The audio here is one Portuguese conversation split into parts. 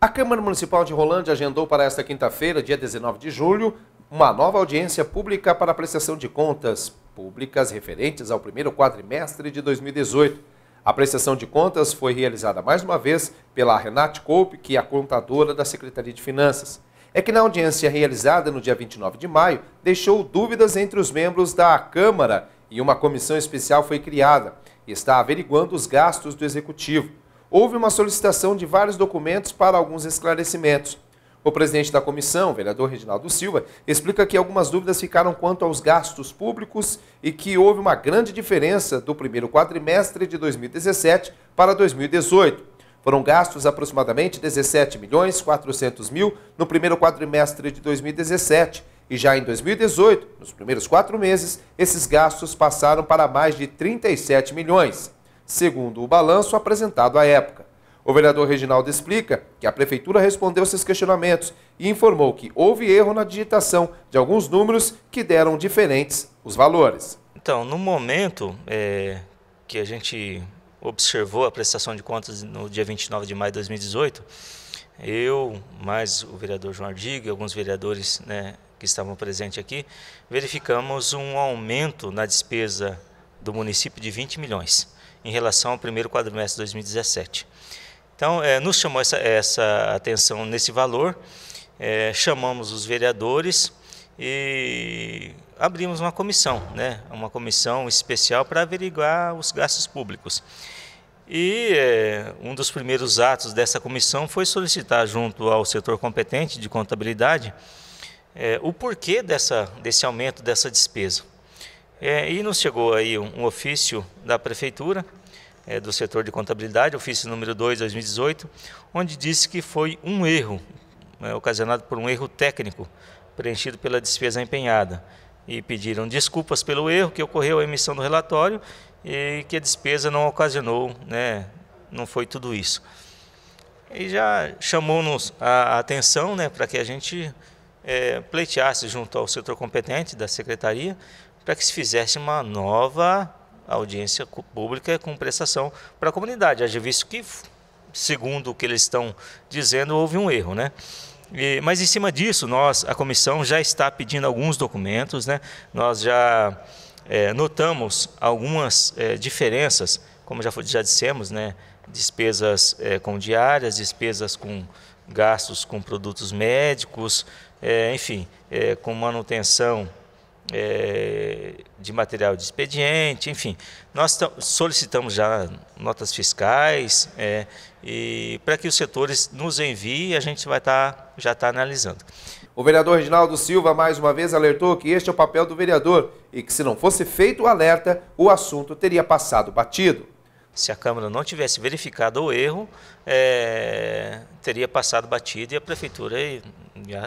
A Câmara Municipal de Rolândia agendou para esta quinta-feira, dia 19 de julho, uma nova audiência pública para apreciação de contas públicas referentes ao primeiro quadrimestre de 2018. A apreciação de contas foi realizada mais uma vez pela Renate Coupe, que é a contadora da Secretaria de Finanças. É que na audiência realizada no dia 29 de maio, deixou dúvidas entre os membros da Câmara e uma comissão especial foi criada e está averiguando os gastos do Executivo houve uma solicitação de vários documentos para alguns esclarecimentos. O presidente da comissão, vereador Reginaldo Silva, explica que algumas dúvidas ficaram quanto aos gastos públicos e que houve uma grande diferença do primeiro quadrimestre de 2017 para 2018. Foram gastos aproximadamente 17 milhões 400 mil no primeiro quadrimestre de 2017 e já em 2018, nos primeiros quatro meses, esses gastos passaram para mais de 37 milhões segundo o balanço apresentado à época. O vereador Reginaldo explica que a prefeitura respondeu esses questionamentos e informou que houve erro na digitação de alguns números que deram diferentes os valores. Então, no momento é, que a gente observou a prestação de contas no dia 29 de maio de 2018, eu, mais o vereador João Ardigo e alguns vereadores né, que estavam presentes aqui, verificamos um aumento na despesa do município de 20 milhões em relação ao primeiro quadrimestre de 2017. Então, é, nos chamou essa, essa, atenção nesse valor, é, chamamos os vereadores e abrimos uma comissão, né, uma comissão especial para averiguar os gastos públicos. E é, um dos primeiros atos dessa comissão foi solicitar, junto ao setor competente de contabilidade, é, o porquê dessa, desse aumento dessa despesa. É, e nos chegou aí um, um ofício da Prefeitura, é, do setor de contabilidade, ofício número 2, 2018, onde disse que foi um erro, é, ocasionado por um erro técnico, preenchido pela despesa empenhada. E pediram desculpas pelo erro que ocorreu a emissão do relatório e que a despesa não ocasionou, né, não foi tudo isso. E já chamou-nos a atenção né, para que a gente é, pleiteasse junto ao setor competente da secretaria para que se fizesse uma nova audiência pública com prestação para a comunidade, haja visto que, segundo o que eles estão dizendo, houve um erro, né? E, mas em cima disso, nós, a comissão já está pedindo alguns documentos, né? Nós já é, notamos algumas é, diferenças, como já, já dissemos, né? Despesas é, com diárias, despesas com gastos com produtos médicos, é, enfim, é, com manutenção é, de material de expediente, enfim. Nós solicitamos já notas fiscais é, e para que os setores nos enviem, a gente vai estar tá, já está analisando. O vereador Reginaldo Silva mais uma vez alertou que este é o papel do vereador e que se não fosse feito o alerta, o assunto teria passado batido. Se a Câmara não tivesse verificado o erro, é, teria passado batido e a Prefeitura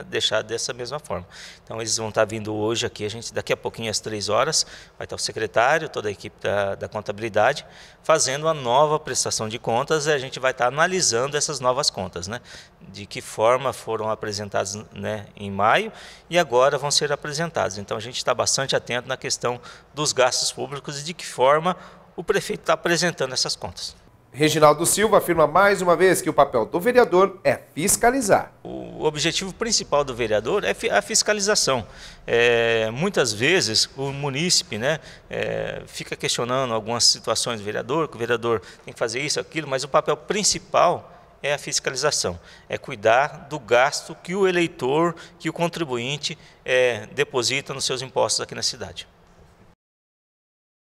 deixar dessa mesma forma. Então eles vão estar vindo hoje aqui, a gente daqui a pouquinho às três horas vai estar o secretário, toda a equipe da, da contabilidade fazendo a nova prestação de contas e a gente vai estar analisando essas novas contas, né? De que forma foram apresentadas, né, em maio e agora vão ser apresentadas. Então a gente está bastante atento na questão dos gastos públicos e de que forma o prefeito está apresentando essas contas. Reginaldo Silva afirma mais uma vez que o papel do vereador é fiscalizar. O objetivo principal do vereador é a fiscalização. É, muitas vezes o munícipe né, é, fica questionando algumas situações do vereador, que o vereador tem que fazer isso, aquilo, mas o papel principal é a fiscalização, é cuidar do gasto que o eleitor, que o contribuinte é, deposita nos seus impostos aqui na cidade.